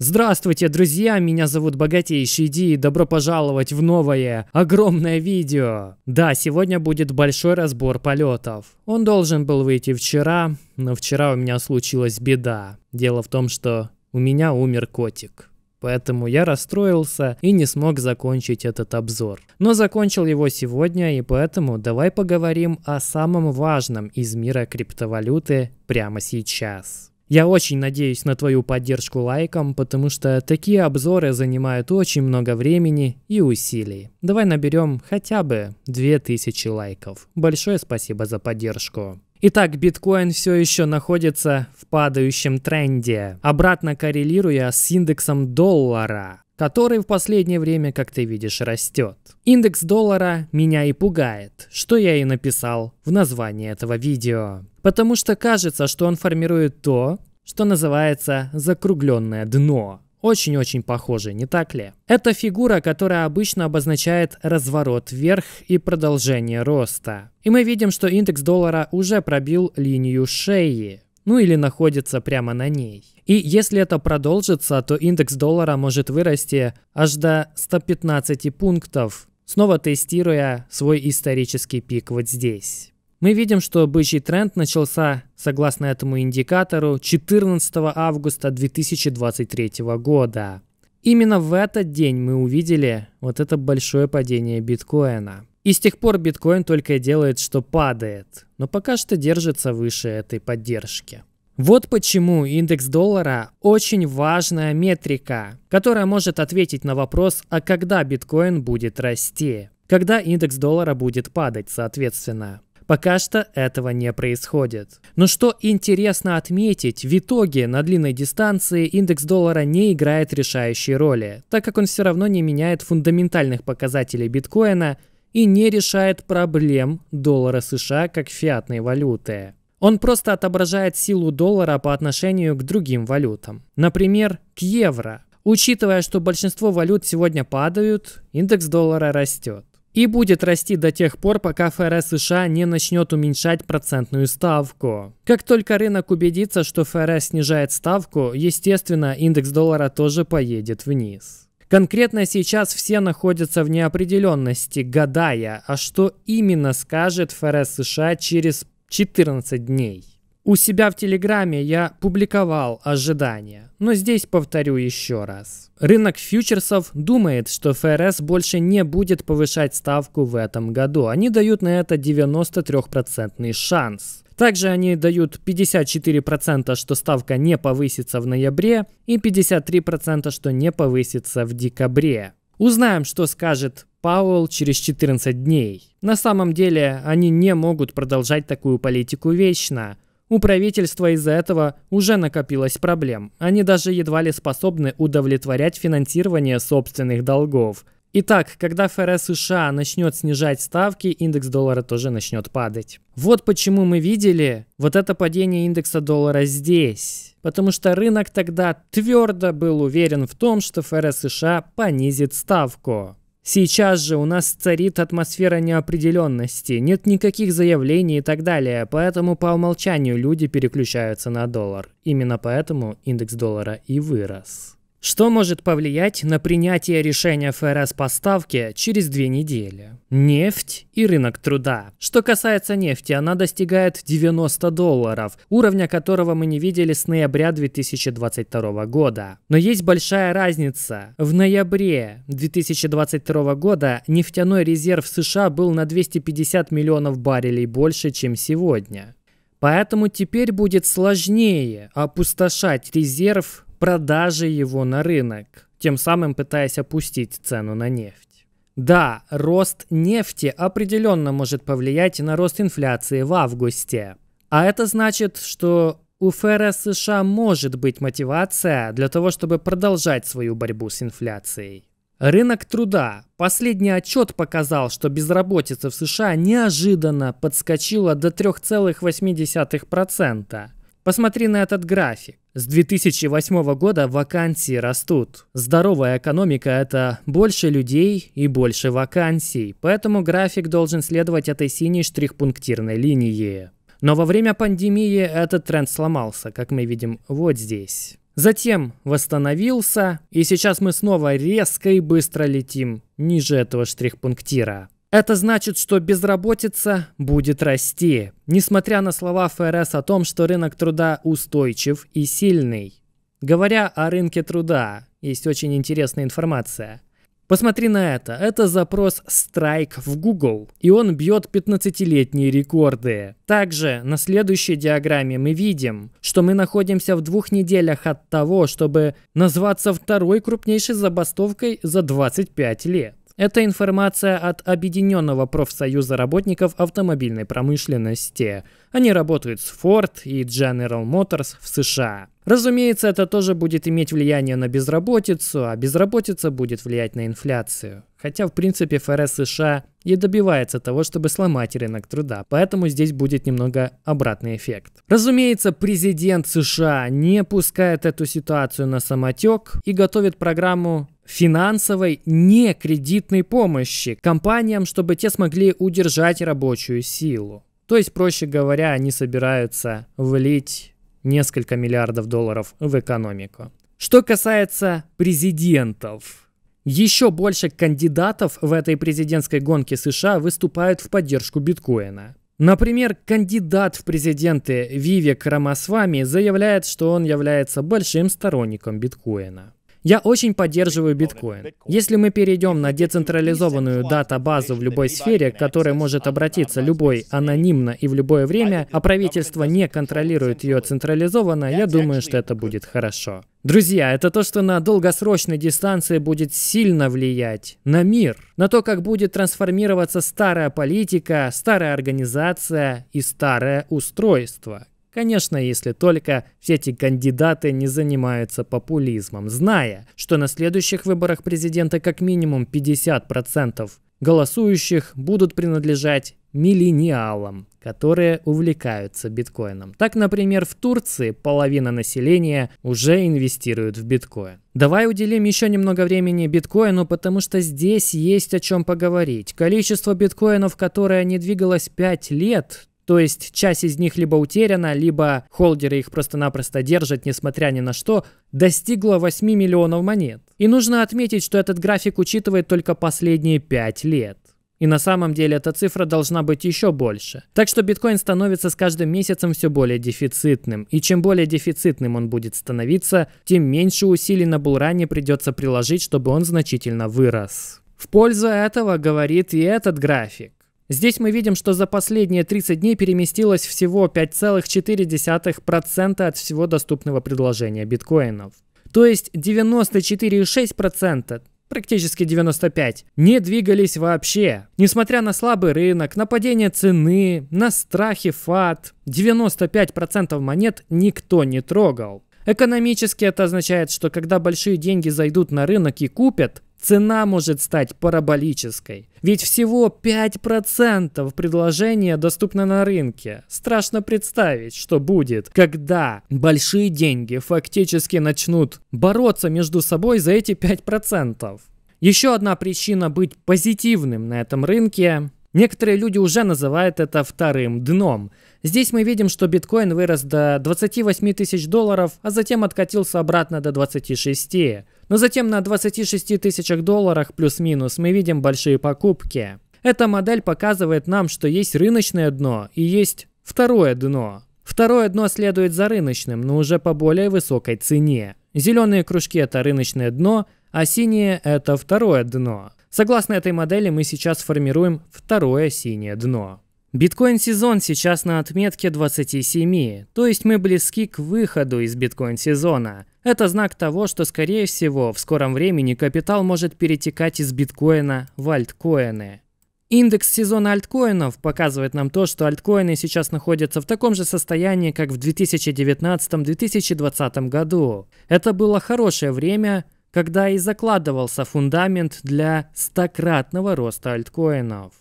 Здравствуйте, друзья! Меня зовут Богатейший Ди и добро пожаловать в новое, огромное видео! Да, сегодня будет большой разбор полетов. Он должен был выйти вчера, но вчера у меня случилась беда. Дело в том, что у меня умер котик. Поэтому я расстроился и не смог закончить этот обзор. Но закончил его сегодня, и поэтому давай поговорим о самом важном из мира криптовалюты прямо сейчас. Я очень надеюсь на твою поддержку лайком, потому что такие обзоры занимают очень много времени и усилий. Давай наберем хотя бы 2000 лайков. Большое спасибо за поддержку. Итак, биткоин все еще находится в падающем тренде, обратно коррелируя с индексом доллара который в последнее время, как ты видишь, растет. Индекс доллара меня и пугает, что я и написал в названии этого видео. Потому что кажется, что он формирует то, что называется закругленное дно. Очень-очень похоже, не так ли? Это фигура, которая обычно обозначает разворот вверх и продолжение роста. И мы видим, что индекс доллара уже пробил линию шеи, ну или находится прямо на ней. И если это продолжится, то индекс доллара может вырасти аж до 115 пунктов, снова тестируя свой исторический пик вот здесь. Мы видим, что бычий тренд начался, согласно этому индикатору, 14 августа 2023 года. Именно в этот день мы увидели вот это большое падение биткоина. И с тех пор биткоин только и делает, что падает, но пока что держится выше этой поддержки. Вот почему индекс доллара очень важная метрика, которая может ответить на вопрос, а когда биткоин будет расти, когда индекс доллара будет падать, соответственно. Пока что этого не происходит. Но что интересно отметить, в итоге на длинной дистанции индекс доллара не играет решающей роли, так как он все равно не меняет фундаментальных показателей биткоина – и не решает проблем доллара США как фиатной валюты. Он просто отображает силу доллара по отношению к другим валютам. Например, к евро. Учитывая, что большинство валют сегодня падают, индекс доллара растет. И будет расти до тех пор, пока ФРС США не начнет уменьшать процентную ставку. Как только рынок убедится, что ФРС снижает ставку, естественно, индекс доллара тоже поедет вниз. Конкретно сейчас все находятся в неопределенности, гадая, а что именно скажет ФРС США через 14 дней. У себя в Телеграме я публиковал ожидания, но здесь повторю еще раз. Рынок фьючерсов думает, что ФРС больше не будет повышать ставку в этом году. Они дают на это 93% шанс. Также они дают 54%, что ставка не повысится в ноябре, и 53%, что не повысится в декабре. Узнаем, что скажет Пауэлл через 14 дней. На самом деле, они не могут продолжать такую политику вечно. У правительства из-за этого уже накопилось проблем. Они даже едва ли способны удовлетворять финансирование собственных долгов – Итак, когда ФРС США начнет снижать ставки, индекс доллара тоже начнет падать. Вот почему мы видели вот это падение индекса доллара здесь. Потому что рынок тогда твердо был уверен в том, что ФРС США понизит ставку. Сейчас же у нас царит атмосфера неопределенности, нет никаких заявлений и так далее, поэтому по умолчанию люди переключаются на доллар. Именно поэтому индекс доллара и вырос. Что может повлиять на принятие решения ФРС по ставке через две недели? Нефть и рынок труда. Что касается нефти, она достигает 90 долларов, уровня которого мы не видели с ноября 2022 года. Но есть большая разница. В ноябре 2022 года нефтяной резерв США был на 250 миллионов баррелей больше, чем сегодня. Поэтому теперь будет сложнее опустошать резерв продажи его на рынок, тем самым пытаясь опустить цену на нефть. Да, рост нефти определенно может повлиять на рост инфляции в августе. А это значит, что у ФРС США может быть мотивация для того, чтобы продолжать свою борьбу с инфляцией. Рынок труда. Последний отчет показал, что безработица в США неожиданно подскочила до 3,8%. Посмотри на этот график. С 2008 года вакансии растут. Здоровая экономика – это больше людей и больше вакансий, поэтому график должен следовать этой синей штрихпунктирной линии. Но во время пандемии этот тренд сломался, как мы видим вот здесь. Затем восстановился, и сейчас мы снова резко и быстро летим ниже этого штрихпунктира. Это значит, что безработица будет расти, несмотря на слова ФРС о том, что рынок труда устойчив и сильный. Говоря о рынке труда, есть очень интересная информация. Посмотри на это. Это запрос «Страйк» в Google, и он бьет 15-летние рекорды. Также на следующей диаграмме мы видим, что мы находимся в двух неделях от того, чтобы назваться второй крупнейшей забастовкой за 25 лет. Это информация от Объединенного профсоюза работников автомобильной промышленности. Они работают с Ford и General Motors в США. Разумеется, это тоже будет иметь влияние на безработицу, а безработица будет влиять на инфляцию. Хотя, в принципе, ФРС США и добивается того, чтобы сломать рынок труда, поэтому здесь будет немного обратный эффект. Разумеется, президент США не пускает эту ситуацию на самотек и готовит программу финансовой некредитной помощи компаниям, чтобы те смогли удержать рабочую силу. То есть, проще говоря, они собираются влить несколько миллиардов долларов в экономику. Что касается президентов, еще больше кандидатов в этой президентской гонке США выступают в поддержку биткоина. Например, кандидат в президенты Вивек Рамасвами заявляет, что он является большим сторонником биткоина. Я очень поддерживаю биткоин. Если мы перейдем на децентрализованную дата-базу в любой сфере, к которой может обратиться любой анонимно и в любое время, а правительство не контролирует ее централизованно, я думаю, что это будет хорошо. Друзья, это то, что на долгосрочной дистанции будет сильно влиять на мир, на то, как будет трансформироваться старая политика, старая организация и старое устройство. Конечно, если только все эти кандидаты не занимаются популизмом, зная, что на следующих выборах президента как минимум 50% голосующих будут принадлежать миллениалам, которые увлекаются биткоином. Так, например, в Турции половина населения уже инвестирует в биткоин. Давай уделим еще немного времени биткоину, потому что здесь есть о чем поговорить. Количество биткоинов, которое не двигалось 5 лет, то есть часть из них либо утеряна, либо холдеры их просто-напросто держат, несмотря ни на что, достигло 8 миллионов монет. И нужно отметить, что этот график учитывает только последние 5 лет. И на самом деле эта цифра должна быть еще больше. Так что биткоин становится с каждым месяцем все более дефицитным. И чем более дефицитным он будет становиться, тем меньше усилий на булране придется приложить, чтобы он значительно вырос. В пользу этого говорит и этот график. Здесь мы видим, что за последние 30 дней переместилось всего 5,4% от всего доступного предложения биткоинов. То есть 94,6% практически 95, не двигались вообще. Несмотря на слабый рынок, на падение цены, на страхи фат, 95% монет никто не трогал. Экономически это означает, что когда большие деньги зайдут на рынок и купят, Цена может стать параболической. Ведь всего 5% предложения доступно на рынке. Страшно представить, что будет, когда большие деньги фактически начнут бороться между собой за эти 5%. Еще одна причина быть позитивным на этом рынке Некоторые люди уже называют это вторым дном. Здесь мы видим, что биткоин вырос до 28 тысяч долларов, а затем откатился обратно до 26. Но затем на 26 тысячах долларах плюс-минус мы видим большие покупки. Эта модель показывает нам, что есть рыночное дно и есть второе дно. Второе дно следует за рыночным, но уже по более высокой цене. Зеленые кружки – это рыночное дно, а синие – это второе дно. Согласно этой модели мы сейчас формируем второе синее дно. Биткоин-сезон сейчас на отметке 27, то есть мы близки к выходу из биткоин-сезона. Это знак того, что скорее всего в скором времени капитал может перетекать из биткоина в альткоины. Индекс сезона альткоинов показывает нам то, что альткоины сейчас находятся в таком же состоянии, как в 2019-2020 году. Это было хорошее время, когда и закладывался фундамент для стократного роста альткоинов.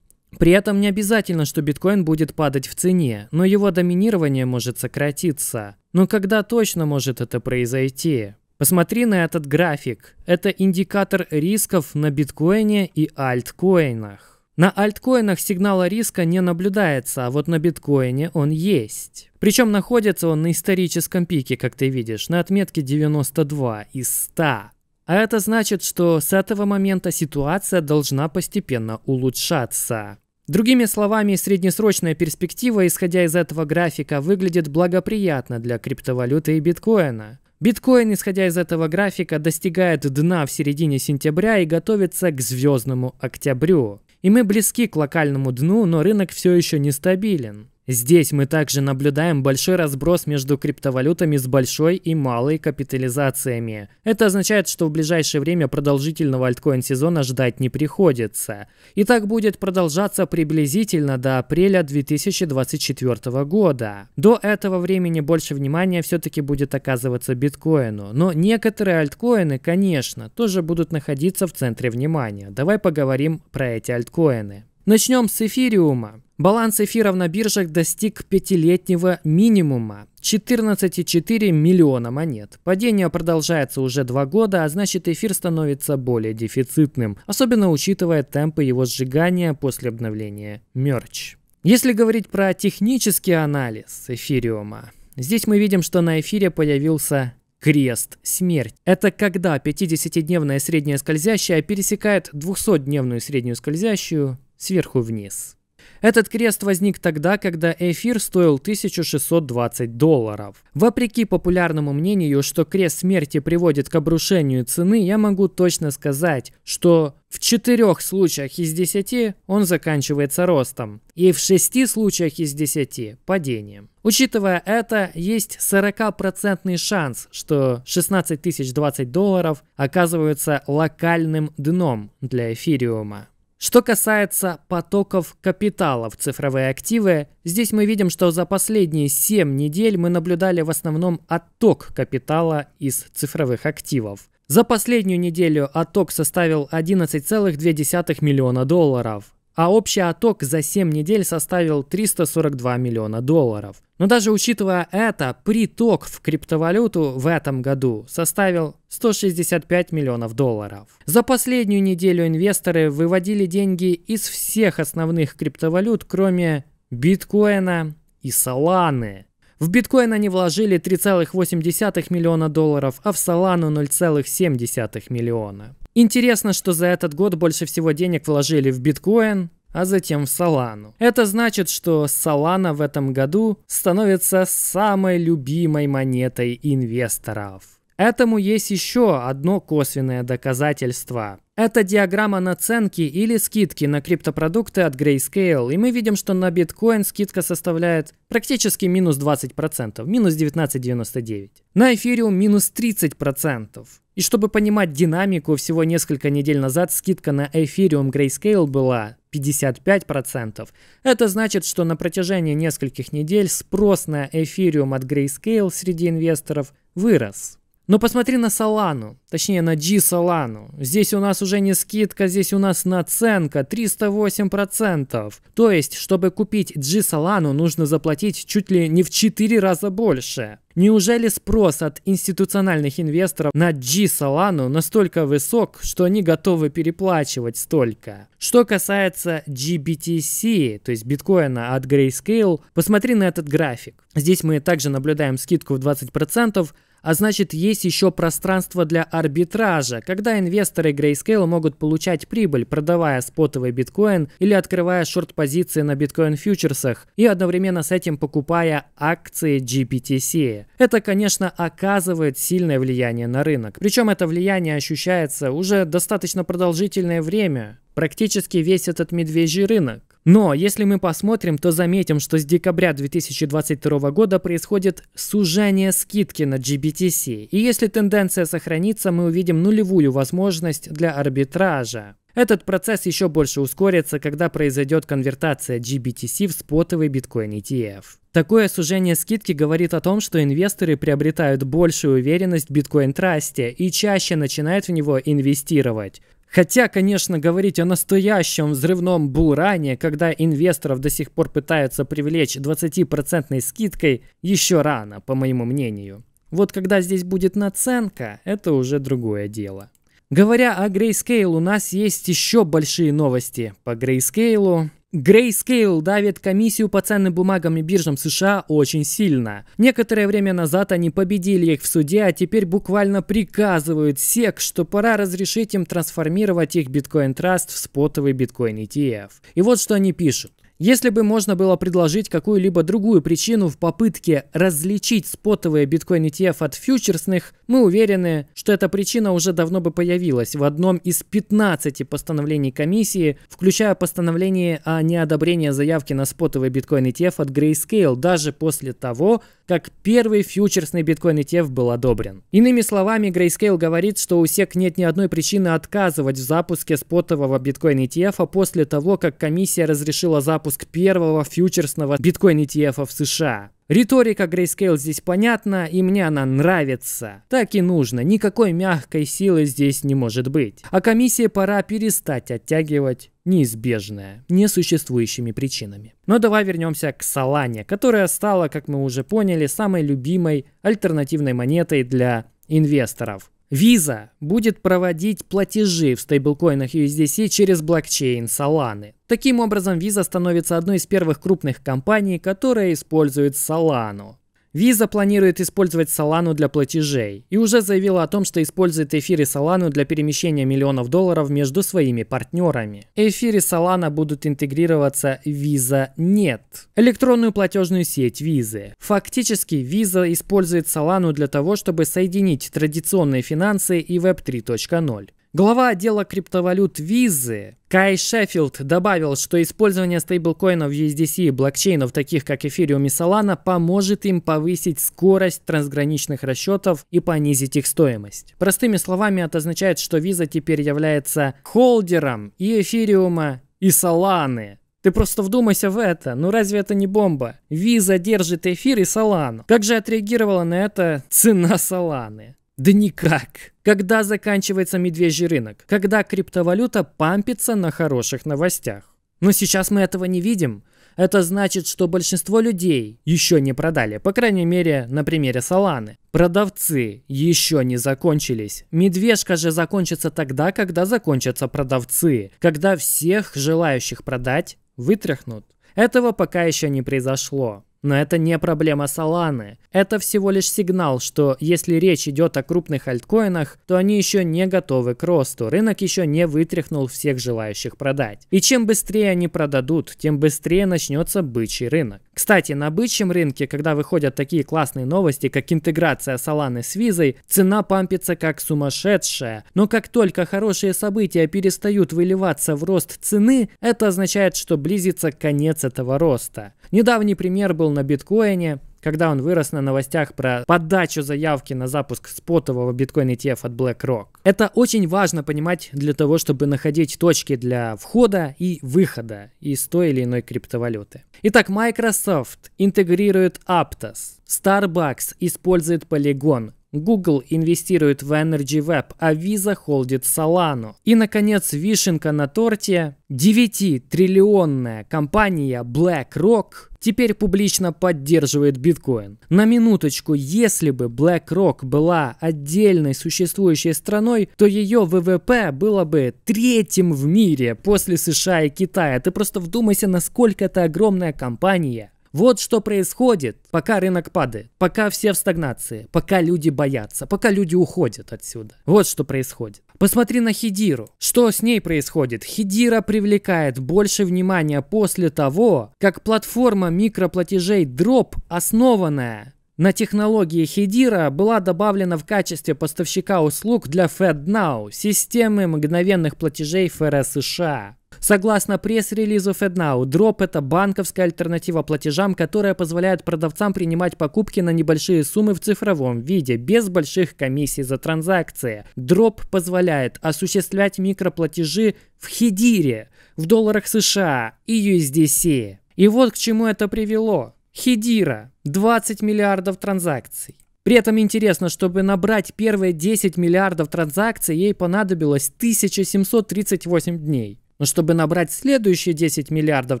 При этом не обязательно, что биткоин будет падать в цене, но его доминирование может сократиться. Но когда точно может это произойти? Посмотри на этот график. Это индикатор рисков на биткоине и альткоинах. На альткоинах сигнала риска не наблюдается, а вот на биткоине он есть. Причем находится он на историческом пике, как ты видишь, на отметке 92 из 100. А это значит, что с этого момента ситуация должна постепенно улучшаться. Другими словами, среднесрочная перспектива, исходя из этого графика, выглядит благоприятно для криптовалюты и биткоина. Биткоин, исходя из этого графика, достигает дна в середине сентября и готовится к звездному октябрю. И мы близки к локальному дну, но рынок все еще нестабилен. Здесь мы также наблюдаем большой разброс между криптовалютами с большой и малой капитализациями. Это означает, что в ближайшее время продолжительного альткоин-сезона ждать не приходится. И так будет продолжаться приблизительно до апреля 2024 года. До этого времени больше внимания все-таки будет оказываться биткоину. Но некоторые альткоины, конечно, тоже будут находиться в центре внимания. Давай поговорим про эти альткоины. Начнем с эфириума. Баланс эфиров на биржах достиг пятилетнего минимума 14,4 миллиона монет. Падение продолжается уже два года, а значит эфир становится более дефицитным, особенно учитывая темпы его сжигания после обновления мерч. Если говорить про технический анализ эфириума, здесь мы видим, что на эфире появился крест смерть. Это когда 50-дневная средняя скользящая пересекает 200-дневную среднюю скользящую сверху вниз. Этот крест возник тогда, когда эфир стоил 1620 долларов. Вопреки популярному мнению, что крест смерти приводит к обрушению цены, я могу точно сказать, что в четырех случаях из десяти он заканчивается ростом, и в шести случаях из десяти падением. Учитывая это, есть 40% шанс, что 16 020 долларов оказываются локальным дном для эфириума. Что касается потоков капитала в цифровые активы, здесь мы видим, что за последние 7 недель мы наблюдали в основном отток капитала из цифровых активов. За последнюю неделю отток составил 11,2 миллиона долларов а общий отток за 7 недель составил 342 миллиона долларов. Но даже учитывая это, приток в криптовалюту в этом году составил 165 миллионов долларов. За последнюю неделю инвесторы выводили деньги из всех основных криптовалют, кроме биткоина и соланы. В биткоин они вложили 3,8 миллиона долларов, а в Солану 0,7 миллиона. Интересно, что за этот год больше всего денег вложили в биткоин, а затем в Солану. Это значит, что Солана в этом году становится самой любимой монетой инвесторов. Этому есть еще одно косвенное доказательство. Это диаграмма наценки или скидки на криптопродукты от Grayscale, и мы видим, что на биткоин скидка составляет практически минус 20%, минус 19,99. На эфириум минус 30%. И чтобы понимать динамику, всего несколько недель назад скидка на эфириум Grayscale была 55%. Это значит, что на протяжении нескольких недель спрос на эфириум от Grayscale среди инвесторов вырос. Но посмотри на Солану, точнее на G Солану. Здесь у нас уже не скидка, здесь у нас наценка 308%. То есть, чтобы купить G Солану, нужно заплатить чуть ли не в 4 раза больше. Неужели спрос от институциональных инвесторов на G Solano настолько высок, что они готовы переплачивать столько? Что касается GBTC, то есть биткоина от Grayscale, посмотри на этот график. Здесь мы также наблюдаем скидку в 20%, а значит, есть еще пространство для арбитража, когда инвесторы Grayscale могут получать прибыль, продавая спотовый биткоин или открывая шорт-позиции на биткоин-фьючерсах и одновременно с этим покупая акции GPTC. Это, конечно, оказывает сильное влияние на рынок. Причем это влияние ощущается уже достаточно продолжительное время, практически весь этот медвежий рынок. Но если мы посмотрим, то заметим, что с декабря 2022 года происходит сужение скидки на GBTC. И если тенденция сохранится, мы увидим нулевую возможность для арбитража. Этот процесс еще больше ускорится, когда произойдет конвертация GBTC в спотовый биткоин ETF. Такое сужение скидки говорит о том, что инвесторы приобретают большую уверенность в биткоин-трасте и чаще начинают в него инвестировать. Хотя, конечно, говорить о настоящем взрывном буране, когда инвесторов до сих пор пытаются привлечь 20% скидкой, еще рано, по моему мнению. Вот когда здесь будет наценка, это уже другое дело. Говоря о Grayscale, у нас есть еще большие новости по Grayscale. Grayscale давит комиссию по ценным бумагам и биржам США очень сильно. Некоторое время назад они победили их в суде, а теперь буквально приказывают SEC, что пора разрешить им трансформировать их Bitcoin Trust в спотовый Bitcoin ETF. И вот что они пишут. Если бы можно было предложить какую-либо другую причину в попытке различить спотовые биткоин ETF от фьючерсных, мы уверены, что эта причина уже давно бы появилась в одном из 15 постановлений комиссии, включая постановление о неодобрении заявки на спотовый биткоин ETF от Grayscale, даже после того, как первый фьючерсный биткоин ETF был одобрен. Иными словами, Grayscale говорит, что у SEC нет ни одной причины отказывать в запуске спотового биткоин ETF а после того, как комиссия разрешила запуск первого фьючерсного биткоин ETF а в США. Риторика Грейскейл здесь понятна, и мне она нравится. Так и нужно, никакой мягкой силы здесь не может быть. А комиссии пора перестать оттягивать неизбежное, несуществующими причинами. Но давай вернемся к Салане, которая стала, как мы уже поняли, самой любимой альтернативной монетой для инвесторов. Visa будет проводить платежи в стейблкоинах USDC через блокчейн Solana. Таким образом, Visa становится одной из первых крупных компаний, которая использует Solana. Visa планирует использовать Solana для платежей и уже заявила о том, что использует эфиры Solana для перемещения миллионов долларов между своими партнерами. Эфиры Solana будут интегрироваться в Visa Net, электронную платежную сеть Visa. Фактически Visa использует Solana для того, чтобы соединить традиционные финансы и Web 3.0. Глава отдела криптовалют Визы Кай Шеффилд добавил, что использование стейблкоинов USDC и блокчейнов, таких как Ethereum и Solana, поможет им повысить скорость трансграничных расчетов и понизить их стоимость. Простыми словами, это означает, что Visa теперь является холдером и эфириума, и Соланы. Ты просто вдумайся в это, ну разве это не бомба? Виза держит эфир и Солану. Как же отреагировала на это цена Соланы? Да никак. Когда заканчивается медвежий рынок? Когда криптовалюта пампится на хороших новостях? Но сейчас мы этого не видим. Это значит, что большинство людей еще не продали, по крайней мере, на примере Саланы. Продавцы еще не закончились. Медвежка же закончится тогда, когда закончатся продавцы, когда всех желающих продать вытряхнут. Этого пока еще не произошло. Но это не проблема Solana. Это всего лишь сигнал, что если речь идет о крупных альткоинах, то они еще не готовы к росту, рынок еще не вытряхнул всех желающих продать. И чем быстрее они продадут, тем быстрее начнется бычий рынок. Кстати, на бычьем рынке, когда выходят такие классные новости, как интеграция Solana с Визой, цена пампится как сумасшедшая. Но как только хорошие события перестают выливаться в рост цены, это означает, что близится конец этого роста. Недавний пример был был на биткоине, когда он вырос на новостях про подачу заявки на запуск спотового биткоин ETF от BlackRock. Это очень важно понимать для того, чтобы находить точки для входа и выхода из той или иной криптовалюты. Итак, Microsoft интегрирует Aptos, Starbucks использует Polygon, Google инвестирует в Energy Web, а Visa холдит Solano. И, наконец, вишенка на торте. 9-триллионная компания BlackRock теперь публично поддерживает биткоин. На минуточку, если бы BlackRock была отдельной существующей страной, то ее ВВП было бы третьим в мире после США и Китая. Ты просто вдумайся, насколько это огромная компания. Вот что происходит, пока рынок падает, пока все в стагнации, пока люди боятся, пока люди уходят отсюда. Вот что происходит. Посмотри на Хидиру. Что с ней происходит? Хидира привлекает больше внимания после того, как платформа микроплатежей Drop, основанная на технологии Хедира была добавлена в качестве поставщика услуг для FedNow – системы мгновенных платежей ФРС США. Согласно пресс-релизу FedNow, Drop – это банковская альтернатива платежам, которая позволяет продавцам принимать покупки на небольшие суммы в цифровом виде, без больших комиссий за транзакции. Drop позволяет осуществлять микроплатежи в Хедире, в долларах США и USDC. И вот к чему это привело. Хедира 20 миллиардов транзакций. При этом интересно, чтобы набрать первые 10 миллиардов транзакций, ей понадобилось 1738 дней. Но чтобы набрать следующие 10 миллиардов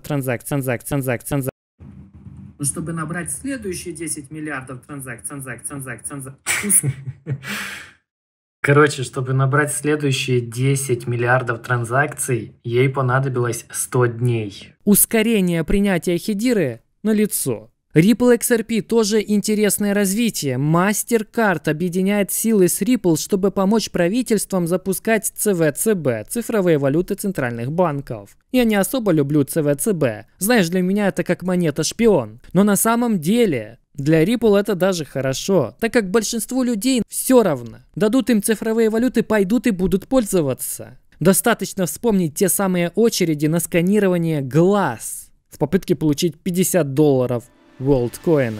транзакций, транзакций, транзакций, транзакций, но чтобы набрать следующие 10 миллиардов транзакций, транзакций, транзакций, транзакций... Короче, чтобы набрать следующие 10 миллиардов транзакций, ей понадобилось 100 дней. Ускорение принятия хедиры на лицо. Ripple XRP тоже интересное развитие. MasterCard объединяет силы с Ripple, чтобы помочь правительствам запускать ЦВЦБ – цифровые валюты центральных банков. Я не особо люблю ЦВЦБ. Знаешь, для меня это как монета-шпион. Но на самом деле для Ripple это даже хорошо, так как большинству людей все равно. Дадут им цифровые валюты, пойдут и будут пользоваться. Достаточно вспомнить те самые очереди на сканирование глаз – в попытке получить 50 долларов WorldCoin.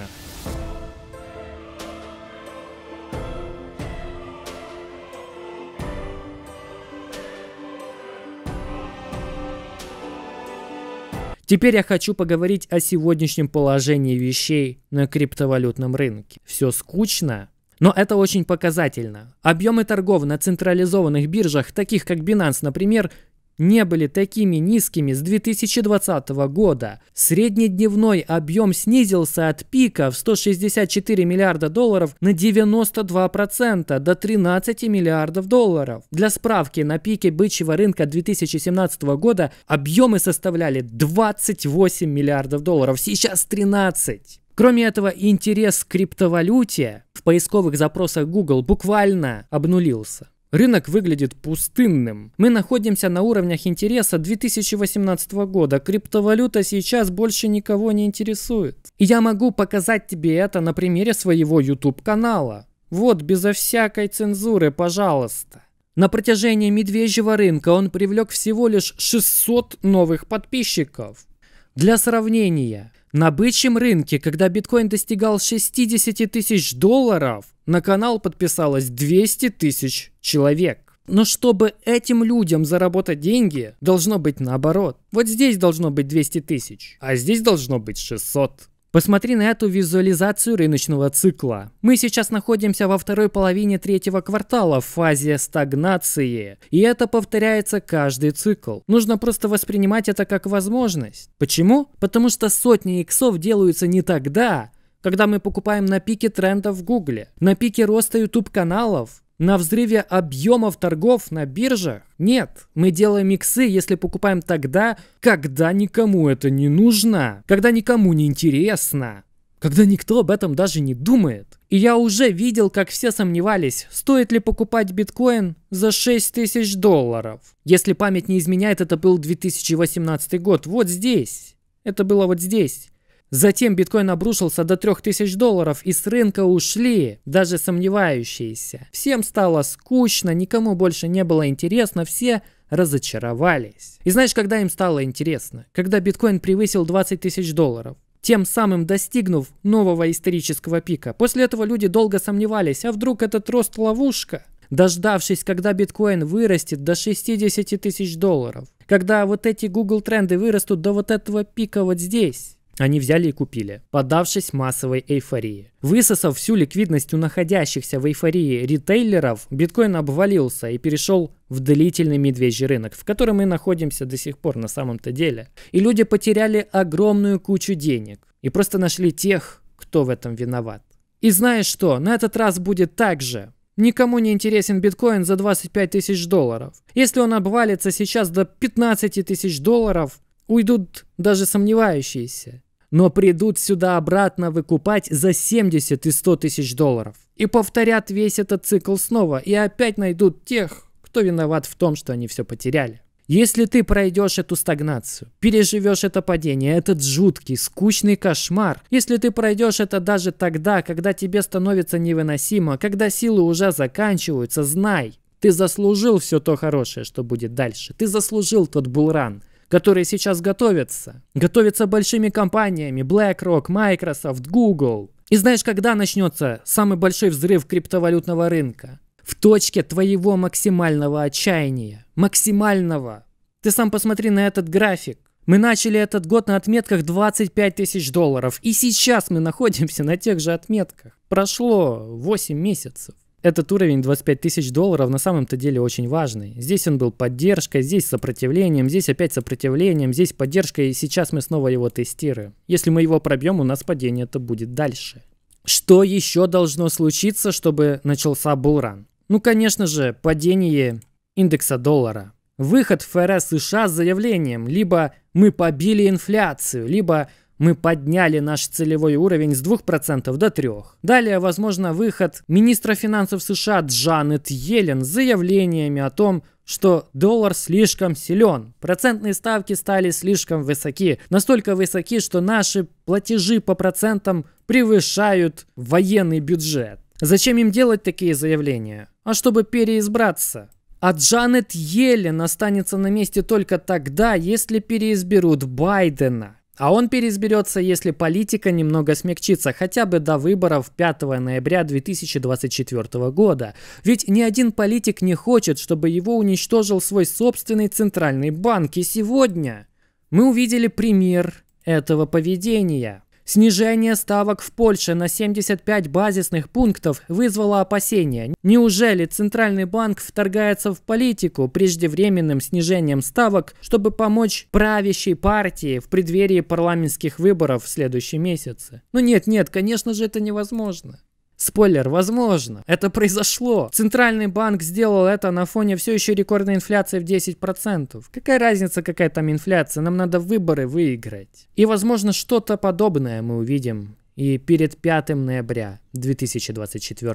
Теперь я хочу поговорить о сегодняшнем положении вещей на криптовалютном рынке. Все скучно, но это очень показательно. Объемы торгов на централизованных биржах, таких как Binance, например, не были такими низкими с 2020 года. Среднедневной объем снизился от пика в 164 миллиарда долларов на 92% до 13 миллиардов долларов. Для справки, на пике бычьего рынка 2017 года объемы составляли 28 миллиардов долларов, сейчас 13. Кроме этого, интерес к криптовалюте в поисковых запросах Google буквально обнулился. Рынок выглядит пустынным. Мы находимся на уровнях интереса 2018 года. Криптовалюта сейчас больше никого не интересует. И я могу показать тебе это на примере своего YouTube канала. Вот, безо всякой цензуры, пожалуйста. На протяжении медвежьего рынка он привлек всего лишь 600 новых подписчиков. Для сравнения, на бычьем рынке, когда биткоин достигал 60 тысяч долларов, на канал подписалось 200 тысяч человек. Но чтобы этим людям заработать деньги, должно быть наоборот. Вот здесь должно быть 200 тысяч, а здесь должно быть 600. Посмотри на эту визуализацию рыночного цикла. Мы сейчас находимся во второй половине третьего квартала в фазе стагнации. И это повторяется каждый цикл. Нужно просто воспринимать это как возможность. Почему? Потому что сотни иксов делаются не тогда, когда мы покупаем на пике трендов в Гугле, на пике роста YouTube каналов, на взрыве объемов торгов на биржах? Нет, мы делаем иксы, если покупаем тогда, когда никому это не нужно, когда никому не интересно, когда никто об этом даже не думает. И я уже видел, как все сомневались, стоит ли покупать биткоин за 6 тысяч долларов. Если память не изменяет, это был 2018 год, вот здесь. Это было вот здесь. Затем биткоин обрушился до 3000 долларов и с рынка ушли даже сомневающиеся. Всем стало скучно, никому больше не было интересно, все разочаровались. И знаешь, когда им стало интересно? Когда биткоин превысил 20 тысяч долларов тем самым достигнув нового исторического пика. После этого люди долго сомневались, а вдруг этот рост ловушка? Дождавшись, когда биткоин вырастет до 60 тысяч долларов, когда вот эти Google тренды вырастут до вот этого пика вот здесь, они взяли и купили, поддавшись массовой эйфории. Высосав всю ликвидность у находящихся в эйфории ритейлеров, биткоин обвалился и перешел в длительный медвежий рынок, в котором мы находимся до сих пор на самом-то деле. И люди потеряли огромную кучу денег и просто нашли тех, кто в этом виноват. И знаешь что, на этот раз будет так же. Никому не интересен биткоин за 25 тысяч долларов. Если он обвалится сейчас до 15 тысяч долларов, уйдут даже сомневающиеся но придут сюда обратно выкупать за 70 и 100 тысяч долларов. И повторят весь этот цикл снова, и опять найдут тех, кто виноват в том, что они все потеряли. Если ты пройдешь эту стагнацию, переживешь это падение, этот жуткий, скучный кошмар, если ты пройдешь это даже тогда, когда тебе становится невыносимо, когда силы уже заканчиваются, знай, ты заслужил все то хорошее, что будет дальше. Ты заслужил тот булран которые сейчас готовятся. Готовятся большими компаниями BlackRock, Microsoft, Google. И знаешь, когда начнется самый большой взрыв криптовалютного рынка? В точке твоего максимального отчаяния. Максимального. Ты сам посмотри на этот график. Мы начали этот год на отметках 25 тысяч долларов. И сейчас мы находимся на тех же отметках. Прошло 8 месяцев. Этот уровень 25 тысяч долларов на самом-то деле очень важный. Здесь он был поддержкой, здесь сопротивлением, здесь опять сопротивлением, здесь поддержкой, и сейчас мы снова его тестируем. Если мы его пробьем, у нас падение-то будет дальше. Что еще должно случиться, чтобы начался булран? Ну, конечно же, падение индекса доллара. Выход ФРС США с заявлением либо мы побили инфляцию, либо мы подняли наш целевой уровень с 2% до 3%. Далее, возможно, выход министра финансов США Джанет Йеллен с заявлениями о том, что доллар слишком силен. Процентные ставки стали слишком высоки. Настолько высоки, что наши платежи по процентам превышают военный бюджет. Зачем им делать такие заявления? А чтобы переизбраться. А Джанет Йеллен останется на месте только тогда, если переизберут Байдена. А он переизберется, если политика немного смягчится, хотя бы до выборов 5 ноября 2024 года. Ведь ни один политик не хочет, чтобы его уничтожил свой собственный центральный банк. И сегодня мы увидели пример этого поведения. Снижение ставок в Польше на 75 базисных пунктов вызвало опасения. Неужели Центральный банк вторгается в политику преждевременным снижением ставок, чтобы помочь правящей партии в преддверии парламентских выборов в следующем месяце? Ну нет, нет, конечно же это невозможно. Спойлер, возможно, это произошло. Центральный банк сделал это на фоне все еще рекордной инфляции в 10%. Какая разница, какая там инфляция, нам надо выборы выиграть. И, возможно, что-то подобное мы увидим и перед 5 ноября 2024.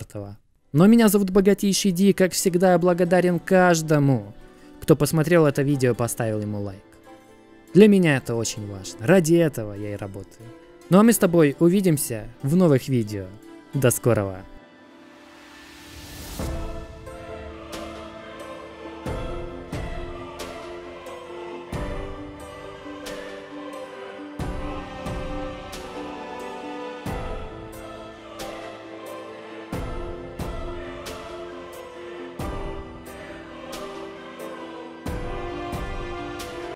Но меня зовут Богатейший Ди, и, как всегда, я благодарен каждому, кто посмотрел это видео и поставил ему лайк. Для меня это очень важно. Ради этого я и работаю. Ну а мы с тобой увидимся в новых видео. До скорого!